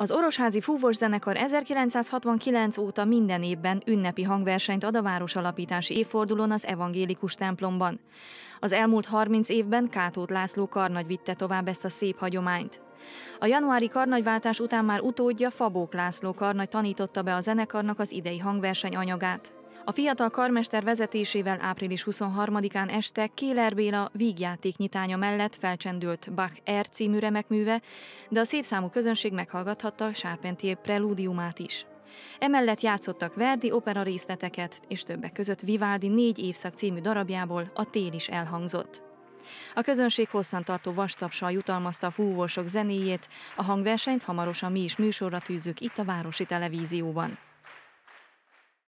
Az Orosházi Fúvos Zenekar 1969 óta minden évben ünnepi hangversenyt ad a város alapítási évfordulón az evangélikus templomban. Az elmúlt 30 évben Kátót László karnagy vitte tovább ezt a szép hagyományt. A januári karnagyváltás után már utódja Fabók László karnagy tanította be a zenekarnak az idei hangverseny anyagát. A fiatal karmester vezetésével április 23-án este Kéler Béla vígjáték nyitánya mellett felcsendült Bach R című remekműve, de a szépszámú közönség meghallgathatta Sárpentier prelúdiumát is. Emellett játszottak Verdi opera részleteket, és többek között Vivaldi négy évszak című darabjából a tél is elhangzott. A közönség hosszantartó vastapsal jutalmazta a fúvósok zenéjét, a hangversenyt hamarosan mi is műsorra tűzzük itt a Városi Televízióban.